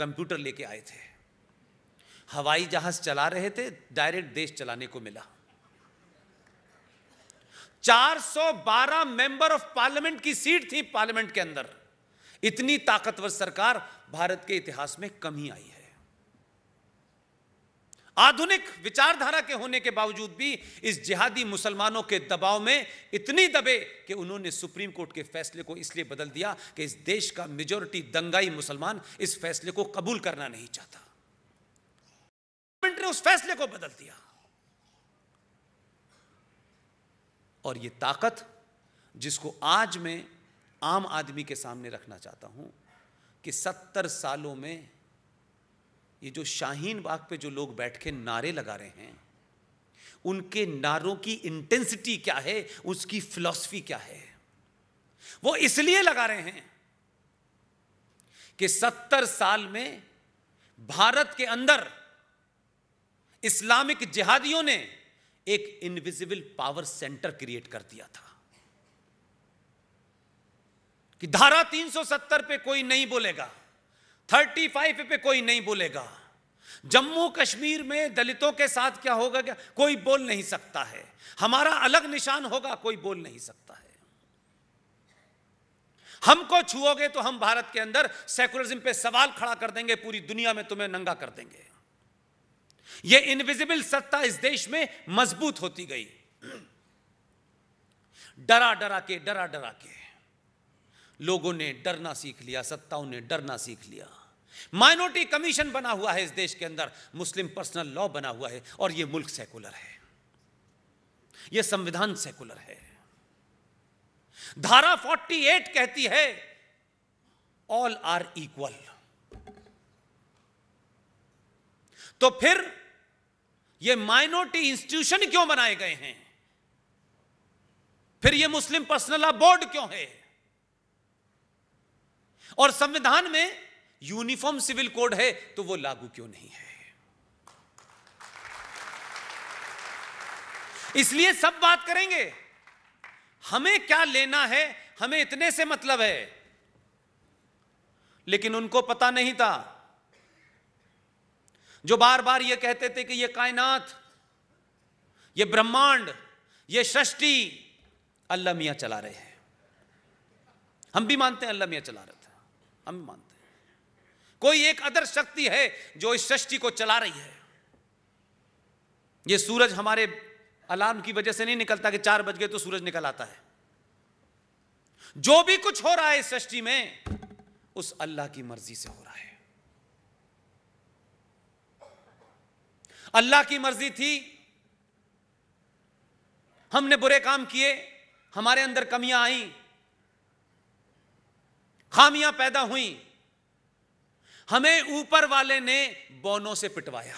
computer लेके आए थे हवाई जहाज चला रहे थे डायरेक्ट देश चलाने को मिला 412 मेंबर ऑफ पार्लियामेंट की सीट थी पार्लियामेंट के अंदर इतनी ताकतवर सरकार भारत के इतिहास में कम ही आई है आधुनिक विचारधारा के होने के बावजूद भी इस जिहादी मुसलमानों के दबाव में इतनी दबे कि उन्होंने सुप्रीम कोर्ट के फैसले को इसलिए बदल दिया कि इस देश का मेजोरिटी दंगाई मुसलमान इस फैसले को कबूल करना नहीं चाहता ने उस फैसले को बदल दिया और यह ताकत जिसको आज मैं आम आदमी के सामने रखना चाहता हूं कि सत्तर सालों में ये जो शाहीन बाग पे जो लोग बैठ के नारे लगा रहे हैं उनके नारों की इंटेंसिटी क्या है उसकी फिलॉसफी क्या है वो इसलिए लगा रहे हैं कि सत्तर साल में भारत के अंदर इस्लामिक जिहादियों ने एक इनविजिबल पावर सेंटर क्रिएट कर दिया था कि धारा 370 पे कोई नहीं बोलेगा थर्टी फाइव पे कोई नहीं बोलेगा जम्मू कश्मीर में दलितों के साथ क्या होगा क्या कोई बोल नहीं सकता है हमारा अलग निशान होगा कोई बोल नहीं सकता है हमको छुओगे तो हम भारत के अंदर सेकुलरिज्म पे सवाल खड़ा कर देंगे पूरी दुनिया में तुम्हें नंगा कर देंगे ये इनविजिबल सत्ता इस देश में मजबूत होती गई डरा डरा के डरा डरा के लोगों ने डरना सीख लिया सत्ताओं ने डरना सीख लिया माइनॉरिटी कमीशन बना हुआ है इस देश के अंदर मुस्लिम पर्सनल लॉ बना हुआ है और यह मुल्क सेकुलर है यह संविधान सेकुलर है धारा 48 कहती है ऑल आर इक्वल तो फिर ये माइनॉरिटी इंस्टीट्यूशन क्यों बनाए गए हैं फिर ये मुस्लिम पर्सनल लॉ बोर्ड क्यों है और संविधान में यूनिफॉर्म सिविल कोड है तो वो लागू क्यों नहीं है इसलिए सब बात करेंगे हमें क्या लेना है हमें इतने से मतलब है लेकिन उनको पता नहीं था जो बार बार ये कहते थे कि ये कायनात ये ब्रह्मांड ये सृष्टि अल्लाह मियाँ चला रहे हैं हम भी मानते हैं अल्लाह मियाँ चला रहे थे हम भी मानते कोई एक अदर शक्ति है जो इस सृष्टि को चला रही है यह सूरज हमारे अलार्म की वजह से नहीं निकलता कि चार बज गए तो सूरज निकल आता है जो भी कुछ हो रहा है इस सृष्टि में उस अल्लाह की मर्जी से हो रहा है अल्लाह की मर्जी थी हमने बुरे काम किए हमारे अंदर कमियां आई खामियां पैदा हुई हमें ऊपर वाले ने बोनों से पिटवाया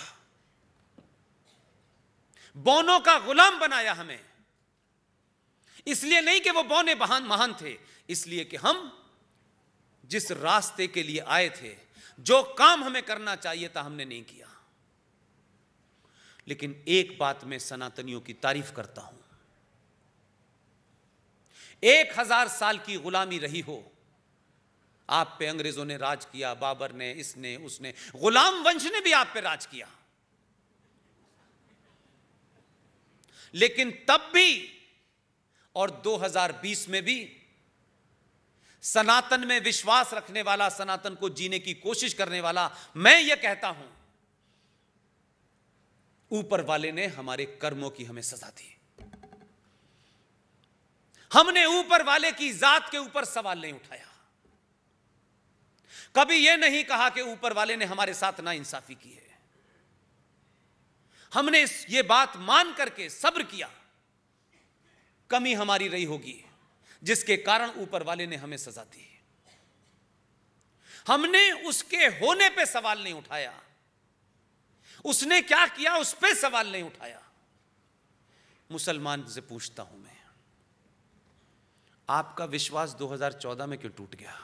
बोनों का गुलाम बनाया हमें इसलिए नहीं कि वो बौने बहान महान थे इसलिए कि हम जिस रास्ते के लिए आए थे जो काम हमें करना चाहिए था हमने नहीं किया लेकिन एक बात में सनातनियों की तारीफ करता हूं एक हजार साल की गुलामी रही हो आप पे अंग्रेजों ने राज किया बाबर ने इसने उसने गुलाम वंश ने भी आप पे राज किया लेकिन तब भी और 2020 में भी सनातन में विश्वास रखने वाला सनातन को जीने की कोशिश करने वाला मैं यह कहता हूं ऊपर वाले ने हमारे कर्मों की हमें सजा दी हमने ऊपर वाले की जात के ऊपर सवाल नहीं उठाया कभी यह नहीं कहा कि ऊपर वाले ने हमारे साथ ना इंसाफी की है हमने इस ये बात मान करके सब्र किया कमी हमारी रही होगी जिसके कारण ऊपर वाले ने हमें सजा दी हमने उसके होने पे सवाल नहीं उठाया उसने क्या किया उस पर सवाल नहीं उठाया मुसलमान से पूछता हूं मैं आपका विश्वास 2014 में क्यों टूट गया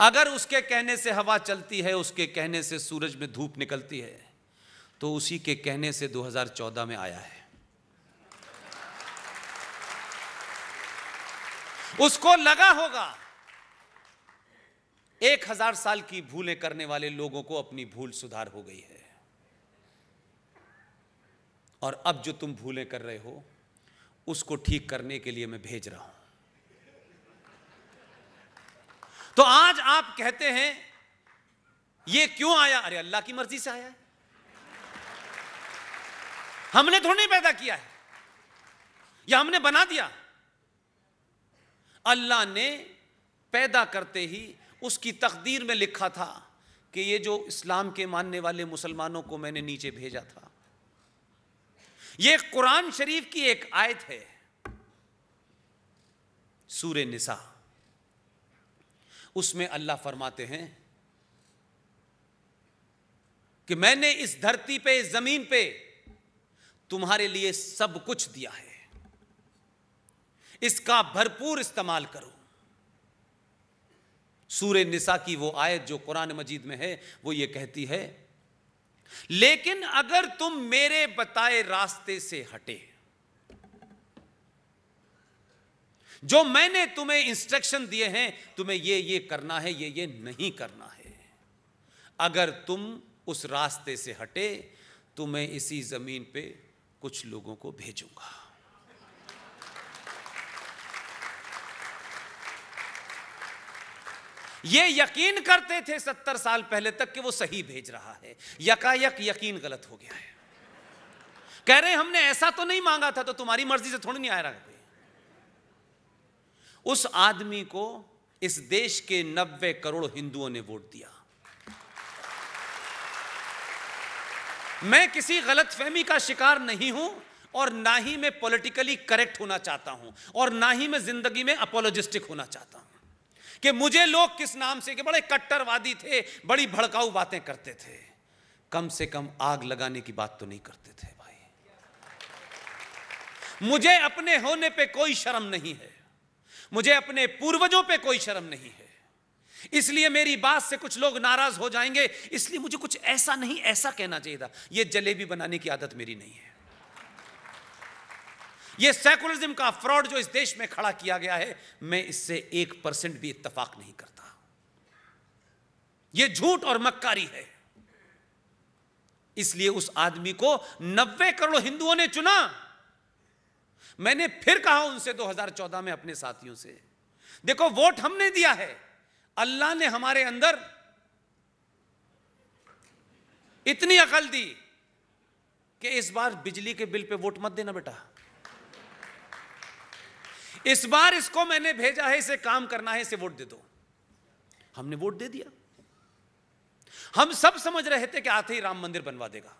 अगर उसके कहने से हवा चलती है उसके कहने से सूरज में धूप निकलती है तो उसी के कहने से 2014 में आया है उसको लगा होगा एक हजार साल की भूलें करने वाले लोगों को अपनी भूल सुधार हो गई है और अब जो तुम भूलें कर रहे हो उसको ठीक करने के लिए मैं भेज रहा हूं तो आज आप कहते हैं ये क्यों आया अरे अल्लाह की मर्जी से आया है हमने थोड़ी पैदा किया है या हमने बना दिया अल्लाह ने पैदा करते ही उसकी तकदीर में लिखा था कि ये जो इस्लाम के मानने वाले मुसलमानों को मैंने नीचे भेजा था ये कुरान शरीफ की एक आयत है सूर्य निसा उसमें अल्लाह फरमाते हैं कि मैंने इस धरती पे इस जमीन पे तुम्हारे लिए सब कुछ दिया है इसका भरपूर इस्तेमाल करो सूर्य निशा की वो आयत जो कुरान मजीद में है वो ये कहती है लेकिन अगर तुम मेरे बताए रास्ते से हटे जो मैंने तुम्हें इंस्ट्रक्शन दिए हैं तुम्हें ये ये करना है ये ये नहीं करना है अगर तुम उस रास्ते से हटे तो मैं इसी जमीन पे कुछ लोगों को भेजूंगा ये यकीन करते थे सत्तर साल पहले तक कि वो सही भेज रहा है यकायक यकीन गलत हो गया है कह रहे हमने ऐसा तो नहीं मांगा था तो तुम्हारी मर्जी से थोड़ी नहीं आया रहा उस आदमी को इस देश के नब्बे करोड़ हिंदुओं ने वोट दिया मैं किसी गलत फहमी का शिकार नहीं हूं और ना ही मैं पॉलिटिकली करेक्ट होना चाहता हूं और ना ही मैं जिंदगी में अपोलोजिस्टिक होना चाहता हूं कि मुझे लोग किस नाम से कि बड़े कट्टरवादी थे बड़ी भड़काऊ बातें करते थे कम से कम आग लगाने की बात तो नहीं करते थे भाई मुझे अपने होने पे कोई शर्म नहीं है मुझे अपने पूर्वजों पे कोई शर्म नहीं है इसलिए मेरी बात से कुछ लोग नाराज हो जाएंगे इसलिए मुझे कुछ ऐसा नहीं ऐसा कहना चाहिए था यह जलेबी बनाने की आदत मेरी नहीं है यह सेकुलरिज्म का फ्रॉड जो इस देश में खड़ा किया गया है मैं इससे एक परसेंट भी इतफाक नहीं करता यह झूठ और मक्कारी है इसलिए उस आदमी को नब्बे करोड़ हिंदुओं ने चुना मैंने फिर कहा उनसे 2014 में अपने साथियों से देखो वोट हमने दिया है अल्लाह ने हमारे अंदर इतनी अकल दी कि इस बार बिजली के बिल पे वोट मत देना बेटा इस बार इसको मैंने भेजा है इसे काम करना है इसे वोट दे दो हमने वोट दे दिया हम सब समझ रहे थे कि आते ही राम मंदिर बनवा देगा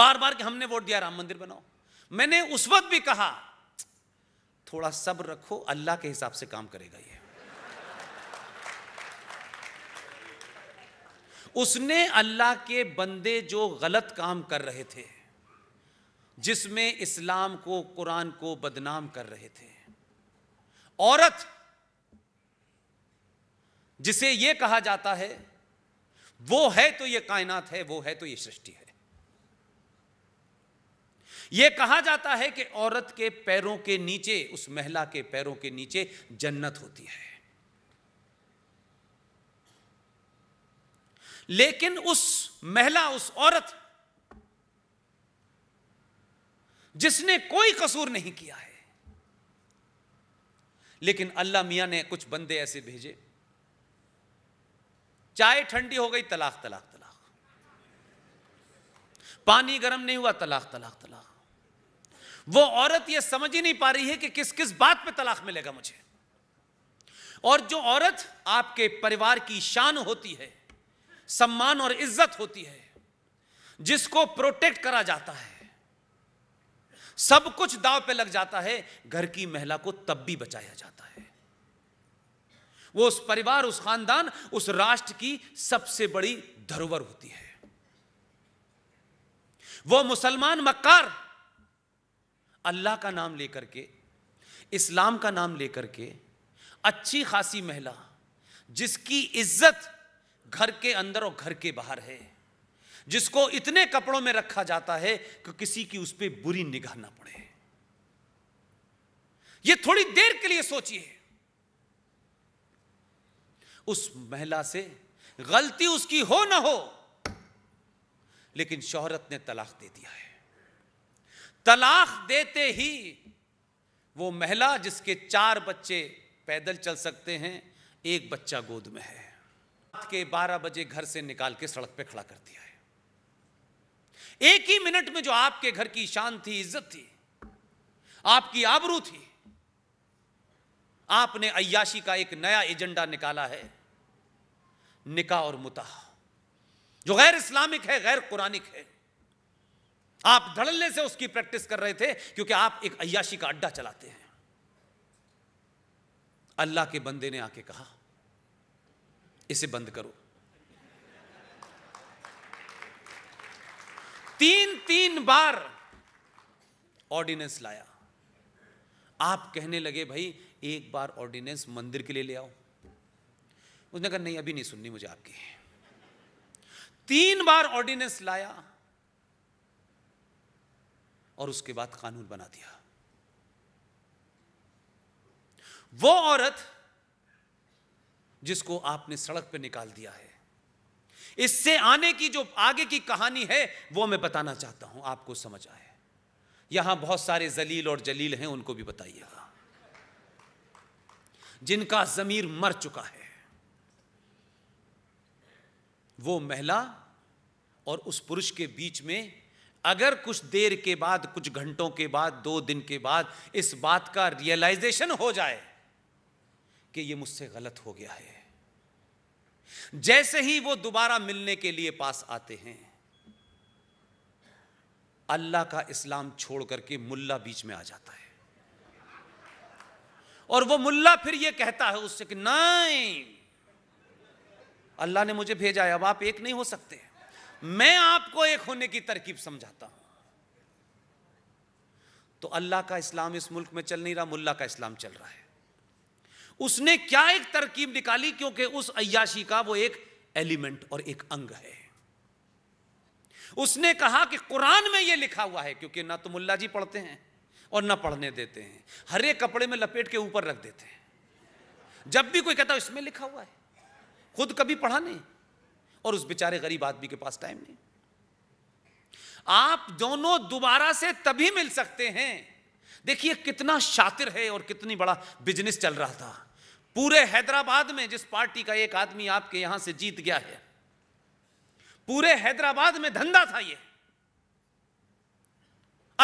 बार बार कि हमने वोट दिया राम मंदिर बनाओ मैंने उस वक्त भी कहा थोड़ा सब्र रखो अल्लाह के हिसाब से काम करेगा ये उसने अल्लाह के बंदे जो गलत काम कर रहे थे जिसमें इस्लाम को कुरान को बदनाम कर रहे थे औरत जिसे यह कहा जाता है वो है तो ये कायनात है वो है तो ये सृष्टि है यह कहा जाता है कि औरत के पैरों के नीचे उस महिला के पैरों के नीचे जन्नत होती है लेकिन उस महिला उस औरत जिसने कोई कसूर नहीं किया है लेकिन अल्लाह मियाँ ने कुछ बंदे ऐसे भेजे चाय ठंडी हो गई तलाक तलाक तलाक पानी गर्म नहीं हुआ तलाक तलाक तलाक वो औरत ये समझ ही नहीं पा रही है कि किस किस बात पे तलाक मिलेगा मुझे और जो औरत आपके परिवार की शान होती है सम्मान और इज्जत होती है जिसको प्रोटेक्ट करा जाता है सब कुछ दाव पे लग जाता है घर की महिला को तब भी बचाया जाता है वो उस परिवार उस खानदान उस राष्ट्र की सबसे बड़ी धरोवर होती है वो मुसलमान मक्कार अल्लाह का नाम लेकर के इस्लाम का नाम लेकर के अच्छी खासी महिला जिसकी इज्जत घर के अंदर और घर के बाहर है जिसको इतने कपड़ों में रखा जाता है कि किसी की उस पर बुरी निगाह ना पड़े ये थोड़ी देर के लिए सोचिए उस महिला से गलती उसकी हो ना हो लेकिन शोहरत ने तलाक दे दिया है तलाक देते ही वो महिला जिसके चार बच्चे पैदल चल सकते हैं एक बच्चा गोद में है रात के 12 बजे घर से निकाल के सड़क पे खड़ा कर दिया है एक ही मिनट में जो आपके घर की शान थी इज्जत थी आपकी आबरू थी आपने अयाशी का एक नया एजेंडा निकाला है निका और मुता जो गैर इस्लामिक है गैर कुरानिक है आप धड़ल्ले से उसकी प्रैक्टिस कर रहे थे क्योंकि आप एक अयाशी का अड्डा चलाते हैं अल्लाह के बंदे ने आके कहा इसे बंद करो तीन तीन बार ऑर्डिनेंस लाया आप कहने लगे भाई एक बार ऑर्डिनेंस मंदिर के लिए ले आओ उसने कहा नहीं अभी नहीं सुननी मुझे आपकी तीन बार ऑर्डिनेंस लाया और उसके बाद कानून बना दिया वो औरत जिसको आपने सड़क पर निकाल दिया है इससे आने की जो आगे की कहानी है वो मैं बताना चाहता हूं आपको समझ आए यहां बहुत सारे जलील और जलील हैं उनको भी बताइएगा जिनका जमीर मर चुका है वो महिला और उस पुरुष के बीच में अगर कुछ देर के बाद कुछ घंटों के बाद दो दिन के बाद इस बात का रियलाइजेशन हो जाए कि ये मुझसे गलत हो गया है जैसे ही वो दोबारा मिलने के लिए पास आते हैं अल्लाह का इस्लाम छोड़ करके मुल्ला बीच में आ जाता है और वो मुल्ला फिर ये कहता है उससे कि नहीं अल्लाह ने मुझे भेजा है अब आप एक नहीं हो सकते मैं आपको एक होने की तरकीब समझाता हूं तो अल्लाह का इस्लाम इस मुल्क में चल नहीं रहा मुल्ला का इस्लाम चल रहा है उसने क्या एक तरकीब निकाली क्योंकि उस अयाशी का वो एक एलिमेंट और एक अंग है उसने कहा कि कुरान में ये लिखा हुआ है क्योंकि ना तो मुल्ला जी पढ़ते हैं और ना पढ़ने देते हैं हरे कपड़े में लपेट के ऊपर रख देते हैं जब भी कोई कहता इसमें लिखा हुआ है खुद कभी पढ़ा नहीं और उस बेचारे गरीब आदमी के पास टाइम नहीं आप दोनों दोबारा से तभी मिल सकते हैं देखिए कितना शातिर है और कितनी बड़ा बिजनेस चल रहा था पूरे हैदराबाद में जिस पार्टी का एक आदमी आपके यहां से जीत गया है पूरे हैदराबाद में धंधा था ये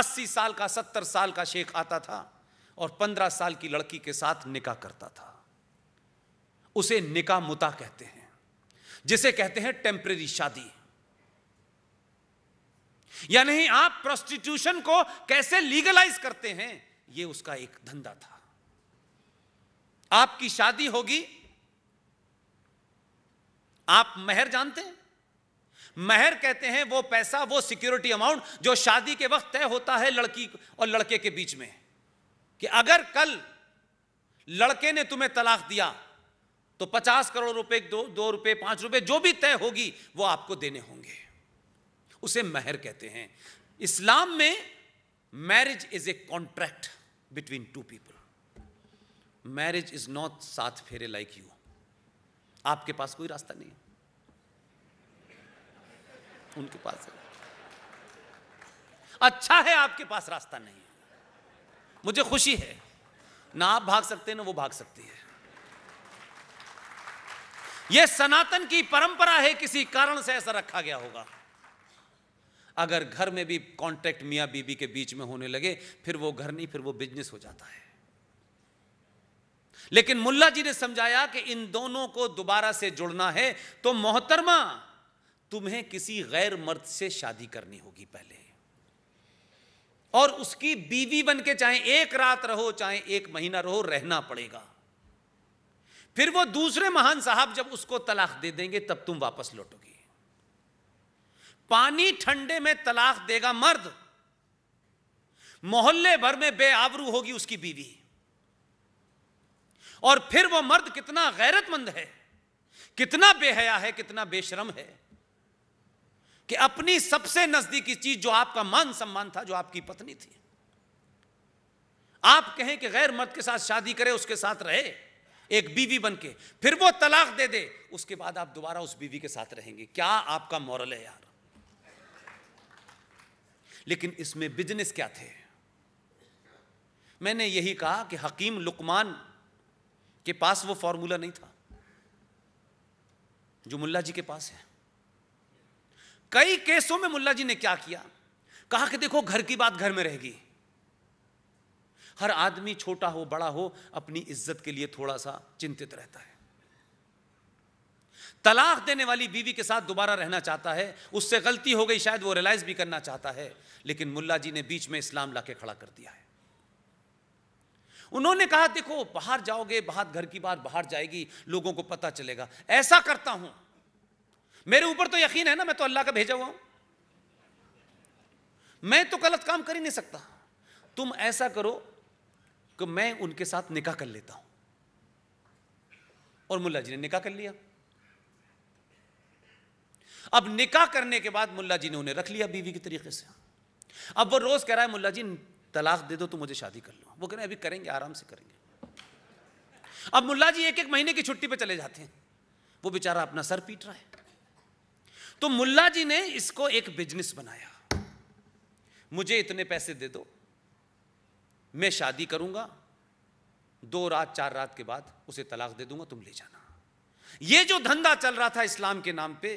अस्सी साल का सत्तर साल का शेख आता था और पंद्रह साल की लड़की के साथ निकाह करता था उसे निकाह मुता कहते हैं जिसे कहते हैं टेम्परेरी शादी यानी आप प्रोस्टिट्यूशन को कैसे लीगलाइज करते हैं यह उसका एक धंधा था आपकी शादी होगी आप महर जानते हैं महर कहते हैं वो पैसा वो सिक्योरिटी अमाउंट जो शादी के वक्त तय होता है लड़की और लड़के के बीच में कि अगर कल लड़के ने तुम्हें तलाक दिया तो पचास करोड़ रुपए दो दो रुपए पांच रुपए जो भी तय होगी वो आपको देने होंगे उसे महर कहते हैं इस्लाम में marriage is a contract between two people marriage is not साथ फेरे लाइक यू आपके पास कोई रास्ता नहीं उनके पास है अच्छा है आपके पास रास्ता नहीं मुझे खुशी है ना आप भाग सकते हैं ना वो भाग सकती है यह सनातन की परंपरा है किसी कारण से ऐसा रखा गया होगा अगर घर में भी कांटेक्ट मियां बीबी के बीच में होने लगे फिर वो घर नहीं फिर वो बिजनेस हो जाता है लेकिन मुल्ला जी ने समझाया कि इन दोनों को दोबारा से जुड़ना है तो मोहतरमा तुम्हें किसी गैर मर्द से शादी करनी होगी पहले और उसकी बीवी बन के चाहे एक रात रहो चाहे एक महीना रहो रहना पड़ेगा फिर वो दूसरे महान साहब जब उसको तलाक दे देंगे तब तुम वापस लौटोगी पानी ठंडे में तलाक देगा मर्द मोहल्ले भर में बेआबरू होगी उसकी बीवी और फिर वो मर्द कितना गैरतमंद है कितना बेहया है कितना बेशरम है कि अपनी सबसे नजदीकी चीज जो आपका मान सम्मान था जो आपकी पत्नी थी आप कहें कि गैर मर्द के साथ शादी करे उसके साथ रहे एक बीवी बन के फिर वो तलाक दे दे उसके बाद आप दोबारा उस बीवी के साथ रहेंगे क्या आपका मॉरल है यार लेकिन इसमें बिजनेस क्या थे मैंने यही कहा कि हकीम लुकमान के पास वो फॉर्मूला नहीं था जो मुल्ला जी के पास है कई केसों में मुल्ला जी ने क्या किया कहा कि देखो घर की बात घर में रहेगी हर आदमी छोटा हो बड़ा हो अपनी इज्जत के लिए थोड़ा सा चिंतित रहता है तलाक देने वाली बीवी के साथ दोबारा रहना चाहता है उससे गलती हो गई शायद वो रियलाइज भी करना चाहता है लेकिन मुल्ला जी ने बीच में इस्लाम लाके खड़ा कर दिया है उन्होंने कहा देखो बाहर जाओगे बाहर घर की बात बाहर जाएगी लोगों को पता चलेगा ऐसा करता हूं मेरे ऊपर तो यकीन है ना मैं तो अल्लाह का भेजा हुआ हूं मैं तो गलत काम कर ही नहीं सकता तुम ऐसा करो तो मैं उनके साथ निकाह कर लेता हूं और मुल्ला जी ने निकाह कर लिया अब निकाह करने के बाद मुल्ला जी ने उन्हें रख लिया बीवी के तरीके से अब वो रोज कह रहा है मुल्ला जी तलाक दे दो तो मुझे शादी कर लो वो कह रहे अभी करेंगे आराम से करेंगे अब मुल्ला जी एक एक महीने की छुट्टी पे चले जाते हैं वो बेचारा अपना सर पीट रहा है तो मुल्ला जी ने इसको एक बिजनेस बनाया मुझे इतने पैसे दे दो मैं शादी करूंगा दो रात चार रात के बाद उसे तलाक दे दूंगा तुम ले जाना ये जो धंधा चल रहा था इस्लाम के नाम पे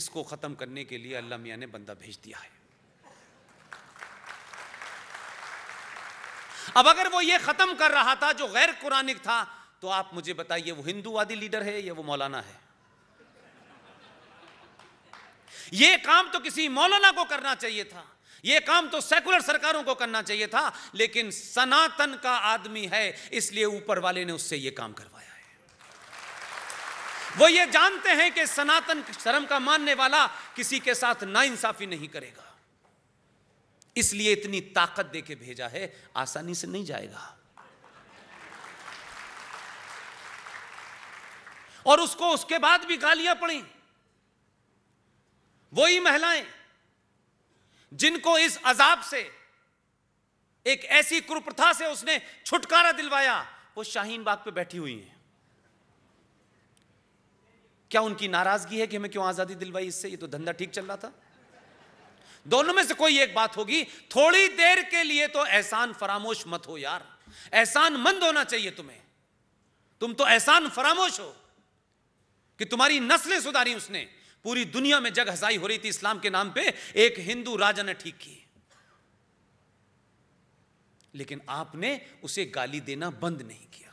इसको खत्म करने के लिए अल्लाह मियाँ ने बंदा भेज दिया है अब अगर वो ये खत्म कर रहा था जो गैर कुरानिक था तो आप मुझे बताइए वो हिंदूवादी लीडर है या वो मौलाना है ये काम तो किसी मौलाना को करना चाहिए था ये काम तो सेकुलर सरकारों को करना चाहिए था लेकिन सनातन का आदमी है इसलिए ऊपर वाले ने उससे ये काम करवाया है वो ये जानते हैं कि सनातन धर्म का मानने वाला किसी के साथ नाइंसाफी नहीं करेगा इसलिए इतनी ताकत देके भेजा है आसानी से नहीं जाएगा और उसको उसके बाद भी गालियां पड़ी वही महिलाएं जिनको इस अजाब से एक ऐसी कुप्रथा से उसने छुटकारा दिलवाया वो शाहीन बाग पे बैठी हुई हैं क्या उनकी नाराजगी है कि हमें क्यों आजादी दिलवाई इससे ये तो धंधा ठीक चल रहा था दोनों में से कोई एक बात होगी थोड़ी देर के लिए तो एहसान फरामोश मत हो यार एहसान मंद होना चाहिए तुम्हें तुम तो एहसान फरामोश हो कि तुम्हारी नस्लें सुधारी उसने पूरी दुनिया में जग हसाई हो रही थी इस्लाम के नाम पे एक हिंदू राजा ने ठीक की लेकिन आपने उसे गाली देना बंद नहीं किया